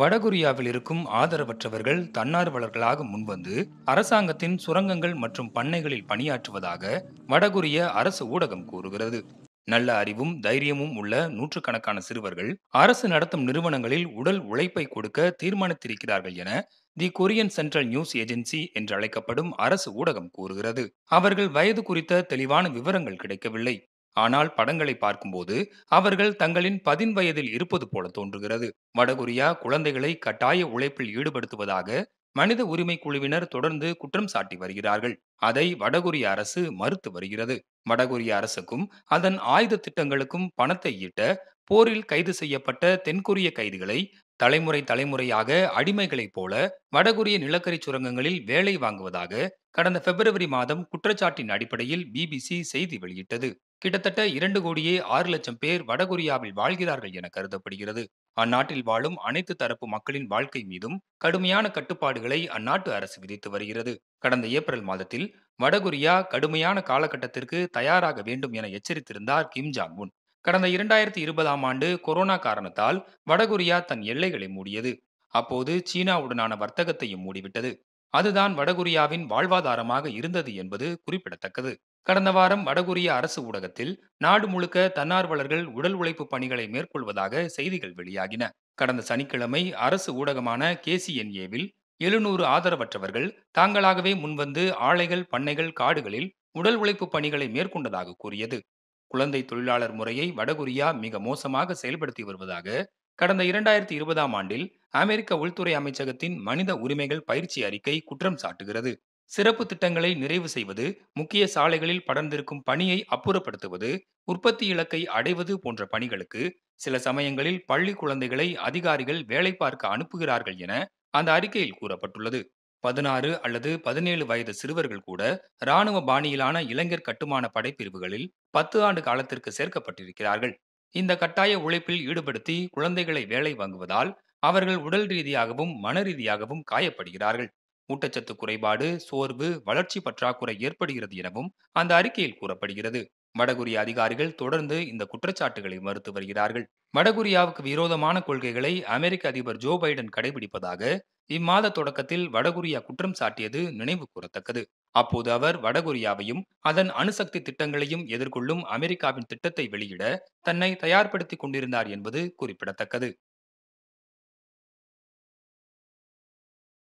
வடகொரியாவில் இருக்கும் ஆதரவற்றவர்கள் தன்னார்வலர்களாக முன்வந்து அரசாங்கத்தின் சுரங்கங்கள் மற்றும் பண்ணைகளில் பணியாற்றுவதாக வடகொரிய அரசு ஊடகம் கூறுகிறது நல்ல அறிவும் தைரியமும் உள்ள நூற்றுக்கணக்கான சிறுவர்கள் அரசு நடத்தும் நிறுவனங்களில் உடல் உழைப்பை கொடுக்க தீர்மானித்திருக்கிறார்கள் என the Korean Central News Agency என்று அழைக்கப்படும் அரசு ஊடகம் கூறுகிறது அவர்கள் வயது குறித்த தெளிவான விவரங்கள் கிடைக்கவில்லை ஆனால் படங்களை பார்க்கும்போது அவர்கள் தங்களின் பதின் வயதில் இருப்பது போல தோன்றுகிறது வடகொரியா குழந்தைகளை கட்டாய உழைப்பில் ஈடுபடுத்துவதாக மனித உரிமை குழுவினர் தொடர்ந்து குற்றம் சாட்டி வருகிறார்கள் அதை வடகொரிய அரசு மறுத்து வருகிறது வடகொரிய அரசுக்கும் அதன் ஆயுத திட்டங்களுக்கும் பணத்தை ஈட்ட போரில் கைது செய்யப்பட்ட தென்கொரிய கைதிகளை தலைமுறை தலைமுறையாக அடிமைகளைப் போல வடகொரிய நிலக்கரி சுரங்கங்களில் வேலை வாங்குவதாக கடந்த பிப்ரவரி மாதம் குற்றச்சாட்டின் அடிப்படையில் பிபிசி செய்தி வெளியிட்டது கிட்டத்தட்ட இரண்டு கோடியே ஆறு லட்சம் பேர் வடகொரியாவில் வாழ்கிறார்கள் என கருதப்படுகிறது அந்நாட்டில் வாழும் அனைத்து தரப்பு மக்களின் வாழ்க்கை மீதும் கடுமையான கட்டுப்பாடுகளை அந்நாட்டு அரசு விதித்து வருகிறது கடந்த ஏப்ரல் மாதத்தில் வடகொரியா கடுமையான காலகட்டத்திற்கு தயாராக வேண்டும் என எச்சரித்திருந்தார் கிம் ஜாங் உன் கடந்த இரண்டாயிரத்தி இருபதாம் ஆண்டு கொரோனா காரணத்தால் வடகொரியா தன் எல்லைகளை மூடியது அப்போது சீனாவுடனான வர்த்தகத்தையும் மூடிவிட்டது அதுதான் வடகொரியாவின் வாழ்வாதாரமாக இருந்தது என்பது குறிப்பிடத்தக்கது கடந்த வாரம் வடகொரிய அரசு ஊடகத்தில் நாடு முழுக்க தன்னார்வலர்கள் உடல் உழைப்பு பணிகளை மேற்கொள்வதாக செய்திகள் வெளியாகின கடந்த சனிக்கிழமை அரசு ஊடகமான கேசிஎன்ஏவில் எழுநூறு ஆதரவற்றவர்கள் தாங்களாகவே முன்வந்து ஆலைகள் பண்ணைகள் காடுகளில் உடல் உழைப்பு பணிகளை மேற்கொண்டதாக கூறியது குழந்தை தொழிலாளர் முறையை வடகொரியா மிக மோசமாக செயல்படுத்தி வருவதாக கடந்த இரண்டாயிரத்தி இருபதாம் ஆண்டில் அமெரிக்க உள்துறை அமைச்சகத்தின் மனித உரிமைகள் பயிற்சி அறிக்கை குற்றம் சாட்டுகிறது சிறப்பு திட்டங்களை நிறைவு செய்வது முக்கிய சாலைகளில் படர்ந்திருக்கும் பணியை அப்புறப்படுத்துவது உற்பத்தி இலக்கை அடைவது போன்ற பணிகளுக்கு சில சமயங்களில் பள்ளி குழந்தைகளை அதிகாரிகள் வேலை பார்க்க அனுப்புகிறார்கள் என அந்த அறிக்கையில் கூறப்பட்டுள்ளது பதினாறு அல்லது பதினேழு வயது சிறுவர்கள் கூட இராணுவ பாணியிலான இளைஞர் கட்டுமான படைப்பிரிவுகளில் பத்து ஆண்டு காலத்திற்கு சேர்க்கப்பட்டிருக்கிறார்கள் இந்த கட்டாய உழைப்பில் ஈடுபடுத்தி குழந்தைகளை வேலை வாங்குவதால் அவர்கள் உடல் ரீதியாகவும் மன ரீதியாகவும் காயப்படுகிறார்கள் ஊட்டச்சத்து குறைபாடு சோர்வு வளர்ச்சி பற்றாக்குறை ஏற்படுகிறது எனவும் அந்த அறிக்கையில் கூறப்படுகிறது வடகொரிய அதிகாரிகள் தொடர்ந்து இந்த குற்றச்சாட்டுகளை மறுத்து வருகிறார்கள் வடகொரியாவுக்கு விரோதமான கொள்கைகளை அமெரிக்க அதிபர் ஜோ பைடன் கடைபிடிப்பதாக இம்மாத தொடக்கத்தில் வடகொரியா குற்றம் சாட்டியது நினைவு கூறத்தக்கது அப்போது அவர் வடகொரியாவையும் அதன் அணுசக்தி திட்டங்களையும் எதிர்கொள்ளும் அமெரிக்காவின் திட்டத்தை வெளியிட தன்னை தயார்படுத்திக் கொண்டிருந்தார் என்பது குறிப்பிடத்தக்கது